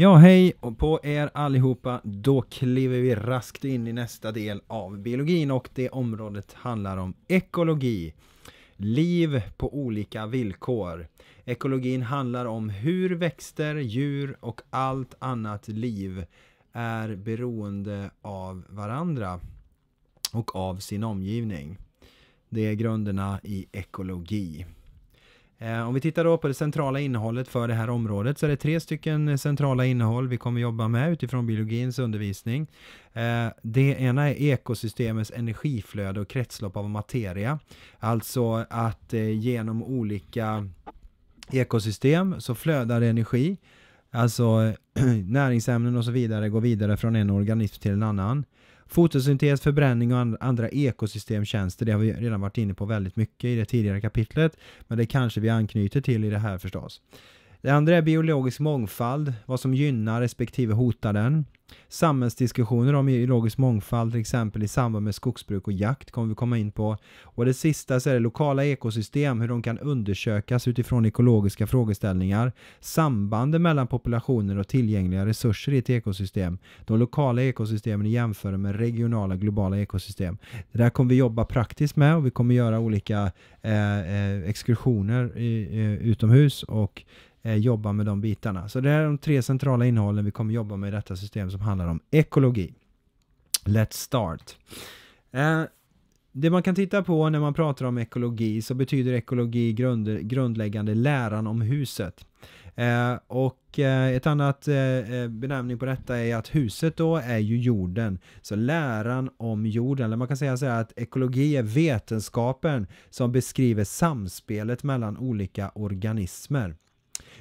Ja, hej och på er allihopa. Då kliver vi raskt in i nästa del av biologin och det området handlar om ekologi. Liv på olika villkor. Ekologin handlar om hur växter, djur och allt annat liv är beroende av varandra och av sin omgivning. Det är grunderna i ekologi. Eh, om vi tittar då på det centrala innehållet för det här området så är det tre stycken centrala innehåll vi kommer jobba med utifrån biologins undervisning. Eh, det ena är ekosystemets energiflöde och kretslopp av materia. Alltså att eh, genom olika ekosystem så flödar energi. Alltså näringsämnen och så vidare går vidare från en organism till en annan. Fotosyntes, förbränning och andra ekosystemtjänster, det har vi redan varit inne på väldigt mycket i det tidigare kapitlet, men det kanske vi anknyter till i det här förstås. Det andra är biologisk mångfald, vad som gynnar respektive hotar den. Samhällsdiskussioner om biologisk mångfald, till exempel i samband med skogsbruk och jakt, kommer vi komma in på. Och det sista så är det lokala ekosystem, hur de kan undersökas utifrån ekologiska frågeställningar. Sambanden mellan populationer och tillgängliga resurser i ett ekosystem. De lokala ekosystemen i jämförelse med regionala globala ekosystem. Det där kommer vi jobba praktiskt med och vi kommer göra olika eh, eh exkursioner i, eh, utomhus och eh, jobba med de bitarna. Så det här är de tre centrala innehållen vi kommer jobba med i detta system som handlar om ekologi. Let's start. Eh, det man kan titta på när man pratar om ekologi så betyder ekologi grund, grundläggande läran om huset. Eh, och eh, ett annat eh, eh, benämning på detta är att huset då är ju jorden. Så läran om jorden, eller man kan säga så här att ekologi är vetenskapen som beskriver samspelet mellan olika organismer.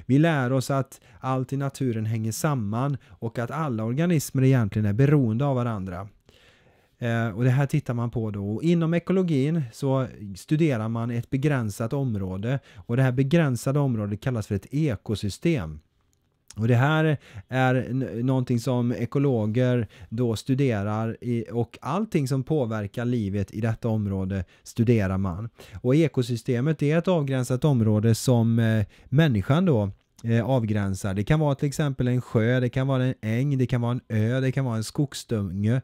Vi lär oss att allt i naturen hänger samman och att alla organismer egentligen är beroende av varandra. Eh, och det här tittar man på då. Och inom ekologin så studerar man ett begränsat område och det här begränsade området kallas för ett ekosystem. Och det här är någonting som ekologer då studerar i, och allting som påverkar livet i detta område studerar man. Och ekosystemet är ett avgränsat område som eh, människan då eh, avgränsar. Det kan vara till exempel en sjö, det kan vara en äng, det kan vara en ö, det kan vara en skogsdunge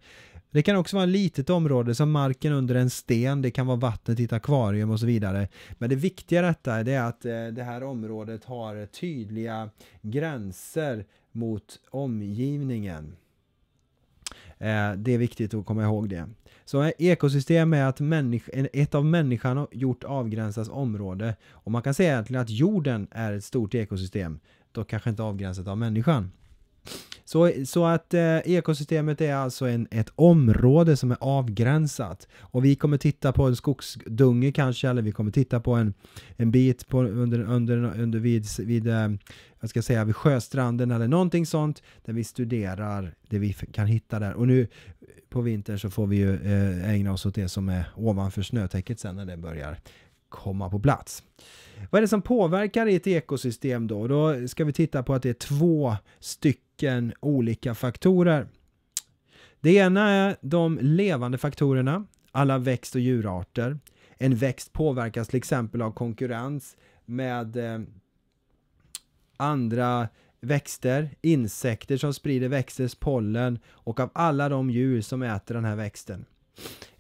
det kan också vara ett litet område som marken under en sten, det kan vara vattnet i ett akvarium och så vidare. Men det viktiga i detta är att eh, det här området har tydliga gränser mot omgivningen. Eh, det är viktigt att komma ihåg det. Så ekosystem är att ett av människan gjort avgränsat område. Och man kan säga att jorden är ett stort ekosystem. Då kanske inte avgränsat av människan. Så, så att eh, ekosystemet är alltså en, ett område som är avgränsat. Och vi kommer titta på en skogsdunge kanske, eller vi kommer titta på en, en bit på, under, under, under vid, vid, eh, jag ska säga, vid sjöstranden eller någonting sånt, där vi studerar det vi kan hitta där. Och nu på vintern så får vi ju eh, ägna oss åt det som är ovanför snötäcket sen när det börjar komma på plats. Vad är det som påverkar i ett ekosystem då? Då ska vi titta på att det är två stycken stycken olika faktorer. Det ena är de levande faktorerna, alla växt och djurarter. En växt påverkas till exempel av konkurrens med eh, andra växter, insekter som sprider växters pollen och av alla de djur som äter den här växten.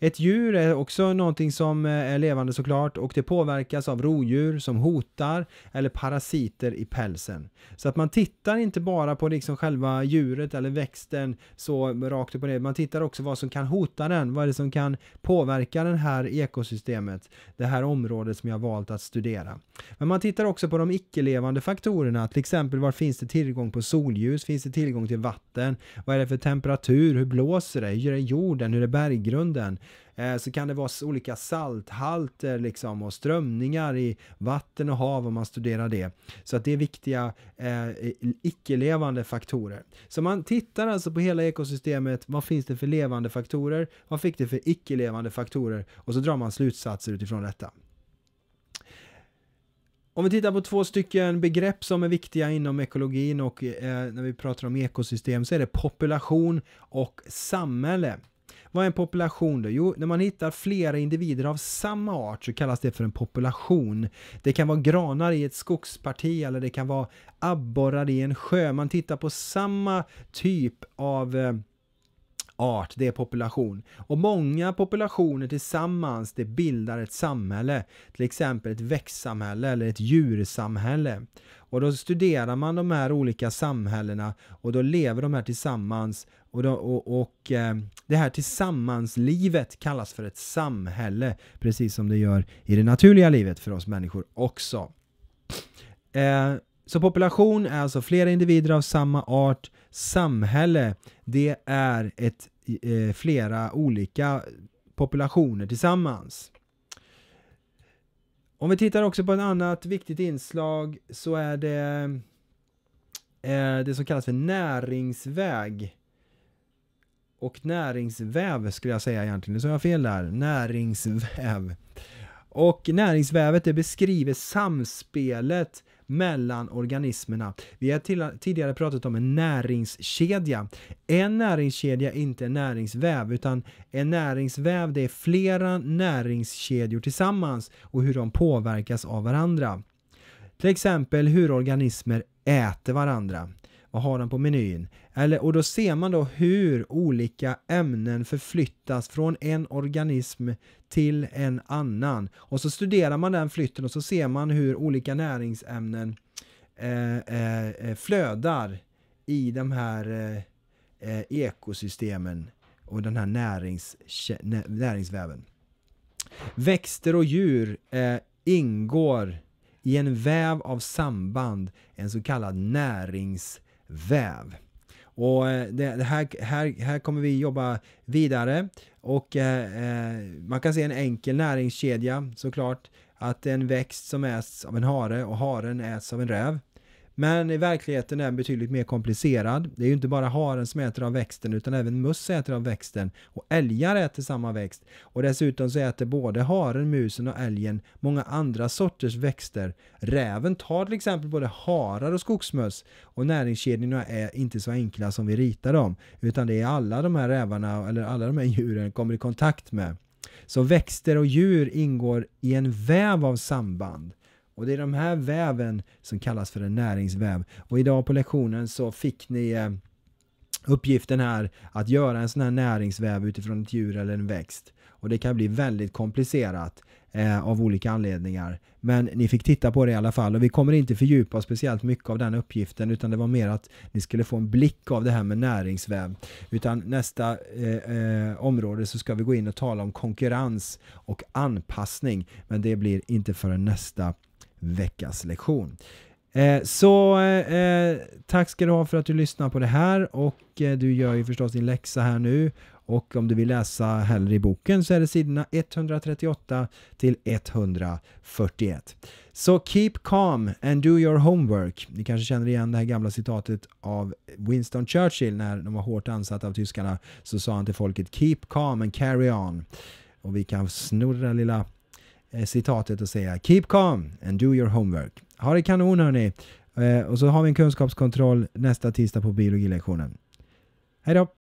Ett djur är också någonting som eh, är levande såklart och det påverkas av rodjur som hotar eller parasiter i pälsen. Så att man tittar inte bara på liksom själva djuret eller växten så rakt upp och ner. Man tittar också vad som kan hota den. Vad är det som kan påverka det här ekosystemet? Det här området som jag valt att studera. Men man tittar också på de icke-levande faktorerna. Till exempel var finns det tillgång på solljus? Finns det tillgång till vatten? Vad är det för temperatur? Hur blåser det? Hur är jorden? Hur är berggrunden? Eh, så kan det vara olika salthalter liksom och strömningar i vatten och hav om man studerar det. Så att det är viktiga eh, icke-levande faktorer. Så man tittar alltså på hela ekosystemet. Vad finns det för levande faktorer? Vad fick det för icke-levande faktorer? Och så drar man slutsatser utifrån detta. Om vi tittar på två stycken begrepp som är viktiga inom ekologin och eh, när vi pratar om ekosystem så är det population och samhälle. Vad är en population då? Jo, när man hittar flera individer av samma art så kallas det för en population. Det kan vara granar i ett skogsparti eller det kan vara abborrar i en sjö. Man tittar på samma typ av eh, art, det är population. Och många populationer tillsammans, det bildar ett samhälle. Till exempel ett växtsamhälle eller ett djursamhälle. Och då studerar man de här olika samhällena och då lever de här tillsammans och, då, och, och ehm, det här tillsammanslivet kallas för ett samhälle, precis som det gör i det naturliga livet för oss människor också. Eh, så population är alltså flera individer av samma art. Samhälle, det är ett, eh, flera olika populationer tillsammans. Om vi tittar också på ett annat viktigt inslag så är det eh, det som kallas för näringsväg och näringsväv skulle jag säga egentligen, nu sa jag fel där, näringsväv. Och näringsvävet det beskriver samspelet mellan organismerna. Vi har till, tidigare pratat om en näringskedja. En näringskedja är inte en näringsväv utan en näringsväv det är flera näringskedjor tillsammans och hur de påverkas av varandra. Till exempel hur organismer äter varandra och har den på menyn. Eller, och då ser man då hur olika ämnen förflyttas från en organism till en annan. Och så studerar man den flytten och så ser man hur olika näringsämnen eh, eh, eh flödar i de här eh, eh, ekosystemen och den här närings, näringsväven. Växter och djur eh, ingår i en väv av samband, en så kallad närings väv. Och eh, det, det här, här, här kommer vi jobba vidare och eh, eh, man kan se en enkel näringskedja såklart. Att en växt som äts av en hare och haren äts av en räv. Men i verkligheten är den betydligt mer komplicerad. Det är ju inte bara haren som äter av växten utan även möss äter av växten och älgar äter samma växt. Och dessutom så äter både haren, musen och älgen många andra sorters växter. Räven tar till exempel både harar och skogsmöss och näringskedjorna är inte så enkla som vi ritar dem utan det är alla de här rävarna eller alla de här djuren kommer i kontakt med. Så växter och djur ingår i en väv av samband. Och det är de här väven som kallas för en näringsväv. Och idag på lektionen så fick ni eh, uppgiften här att göra en sån här näringsväv utifrån ett djur eller en växt. Och det kan bli väldigt komplicerat eh, av olika anledningar. Men ni fick titta på det i alla fall och vi kommer inte fördjupa oss speciellt mycket av den uppgiften utan det var mer att ni skulle få en blick av det här med näringsväv. Utan nästa eh, eh, område så ska vi gå in och tala om konkurrens och anpassning men det blir inte förrän nästa veckas lektion. Eh, så eh, eh, tack ska du ha för att du lyssnar på det här och du gör ju förstås din läxa här nu och om du vill läsa hellre i boken så är det sidorna 138 till 141. Så keep calm and do your homework. Ni kanske känner igen det här gamla citatet av Winston Churchill när de var hårt ansatta av tyskarna så sa han till folket keep calm and carry on. Och vi kan snurra lilla Eh, citatet och säga “Keep calm and do your homework”. Ha det kanon hörni! Eh, och så har vi en kunskapskontroll nästa tisdag på biologilektionen. Hej då!